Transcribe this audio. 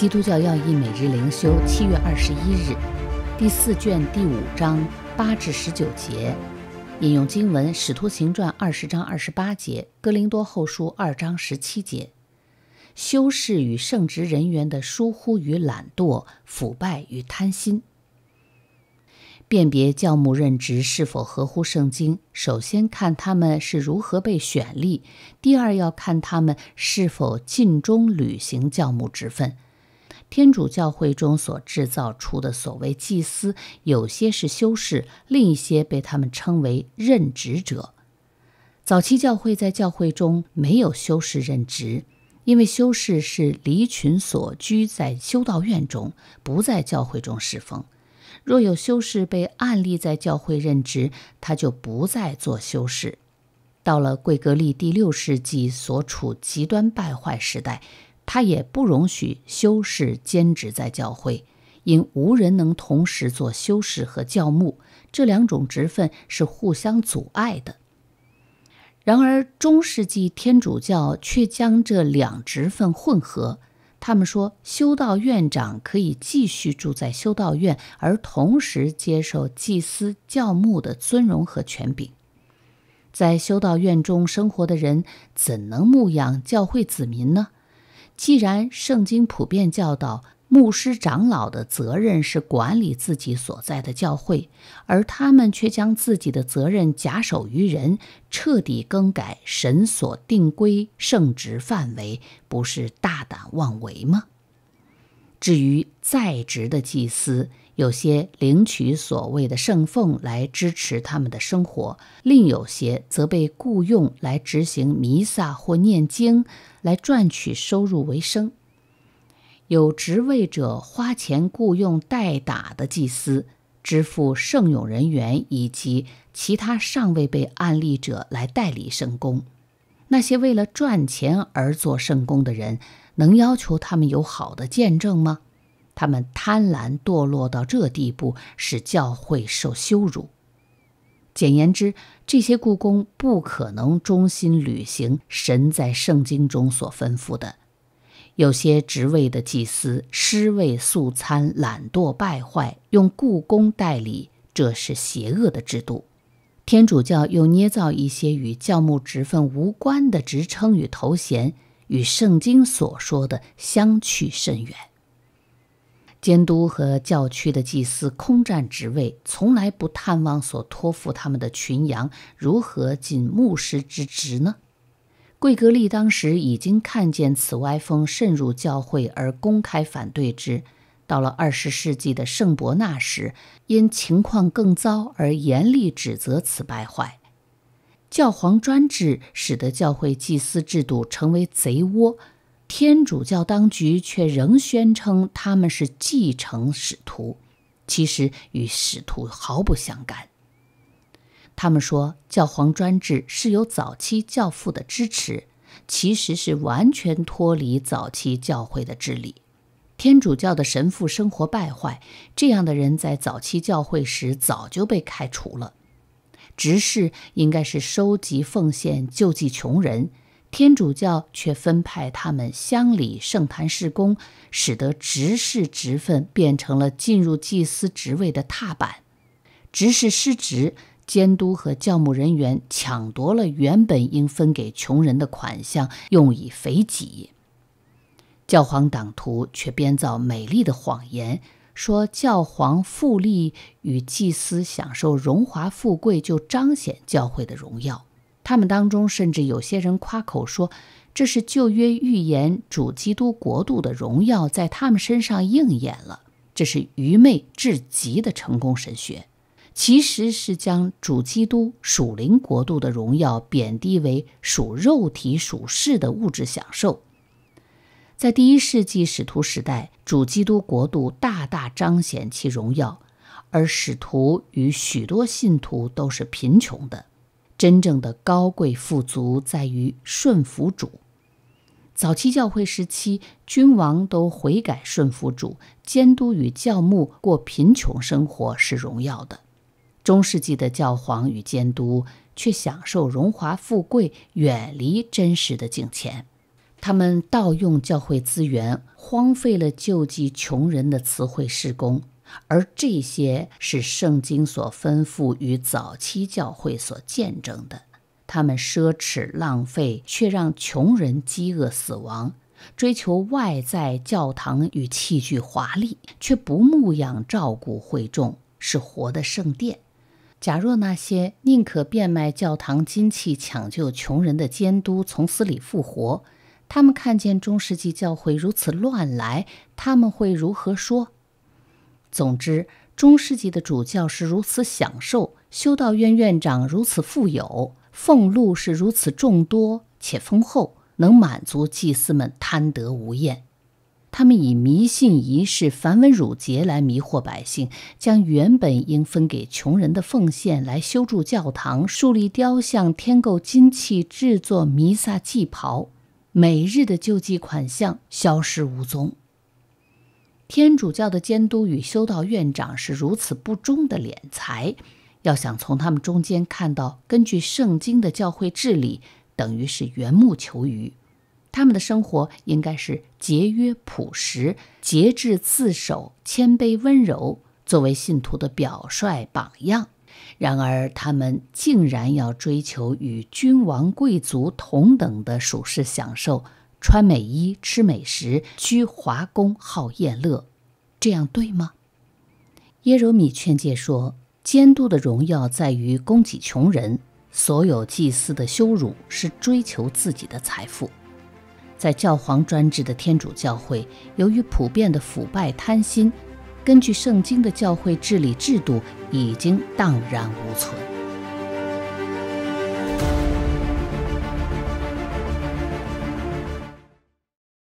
基督教要义每日灵修，七月二十一日，第四卷第五章八至十九节，引用经文《使徒行传》二十章二十八节，《哥林多后书》二章十七节。修士与圣职人员的疏忽与懒惰、腐败与贪心。辨别教牧任职是否合乎圣经，首先看他们是如何被选立；第二要看他们是否尽忠履行教牧职分。天主教会中所制造出的所谓祭司，有些是修士，另一些被他们称为任职者。早期教会在教会中没有修士任职，因为修士是离群所居在修道院中，不在教会中侍奉。若有修士被案例在教会任职，他就不再做修士。到了贵格利第六世纪所处极端败坏时代。他也不容许修士兼职在教会，因无人能同时做修士和教牧，这两种职分是互相阻碍的。然而，中世纪天主教却将这两职分混合。他们说，修道院长可以继续住在修道院，而同时接受祭司教牧的尊荣和权柄。在修道院中生活的人，怎能牧养教会子民呢？既然圣经普遍教导，牧师长老的责任是管理自己所在的教会，而他们却将自己的责任假手于人，彻底更改神所定规圣职范围，不是大胆妄为吗？至于在职的祭司。有些领取所谓的圣俸来支持他们的生活，另有些则被雇用来执行弥撒或念经，来赚取收入为生。有职位者花钱雇用代打的祭司，支付圣咏人员以及其他尚未被安利者来代理圣公。那些为了赚钱而做圣公的人，能要求他们有好的见证吗？他们贪婪堕落到这地步，使教会受羞辱。简言之，这些故宫不可能忠心履行神在圣经中所吩咐的。有些职位的祭司尸位素餐、懒惰败坏，用故宫代理，这是邪恶的制度。天主教又捏造一些与教牧职分无关的职称与头衔，与圣经所说的相去甚远。监督和教区的祭司空占职位，从来不探望所托付他们的群羊，如何尽牧师之职呢？贵格利当时已经看见此歪风渗入教会而公开反对之。到了二十世纪的圣伯纳时，因情况更糟而严厉指责此败坏。教皇专制使得教会祭司制度成为贼窝。天主教当局却仍宣称他们是继承使徒，其实与使徒毫不相干。他们说教皇专制是由早期教父的支持，其实是完全脱离早期教会的治理。天主教的神父生活败坏，这样的人在早期教会时早就被开除了。执事应该是收集奉献，救济穷人。天主教却分派他们乡里圣坛事工，使得执事职分变成了进入祭司职位的踏板。执事失职，监督和教牧人员抢夺了原本应分给穷人的款项，用以肥己。教皇党徒却编造美丽的谎言，说教皇富丽与祭司享受荣华富贵，就彰显教会的荣耀。他们当中甚至有些人夸口说，这是旧约预言主基督国度的荣耀在他们身上应验了。这是愚昧至极的成功神学，其实是将主基督属灵国度的荣耀贬低为属肉体属世的物质享受。在第一世纪使徒时代，主基督国度大大彰显其荣耀，而使徒与许多信徒都是贫穷的。真正的高贵富足在于顺服主。早期教会时期，君王都悔改顺服主，监督与教牧过贫穷生活是荣耀的。中世纪的教皇与监督却享受荣华富贵，远离真实的境。钱。他们盗用教会资源，荒废了救济穷人的词汇施工。而这些是圣经所吩咐与早期教会所见证的。他们奢侈浪费，却让穷人饥饿死亡；追求外在教堂与器具华丽，却不牧养照顾会众，是活的圣殿。假若那些宁可变卖教堂金器抢救穷人的监督从死里复活，他们看见中世纪教会如此乱来，他们会如何说？总之，中世纪的主教是如此享受，修道院院长如此富有，俸禄是如此众多且丰厚，能满足祭司们贪得无厌。他们以迷信仪式、繁文缛节来迷惑百姓，将原本应分给穷人的奉献来修筑教堂、树立雕像、添购金器、制作弥撒祭袍，每日的救济款项消失无踪。天主教的监督与修道院长是如此不忠的敛财，要想从他们中间看到根据圣经的教会治理，等于是缘木求鱼。他们的生活应该是节约朴实、节制自守、谦卑温柔，作为信徒的表率榜样。然而，他们竟然要追求与君王贵族同等的舒适享受。穿美衣、吃美食、居华宫、好宴乐，这样对吗？耶柔米劝诫说：“监督的荣耀在于供给穷人，所有祭司的羞辱是追求自己的财富。”在教皇专制的天主教会，由于普遍的腐败贪心，根据圣经的教会治理制度已经荡然无存。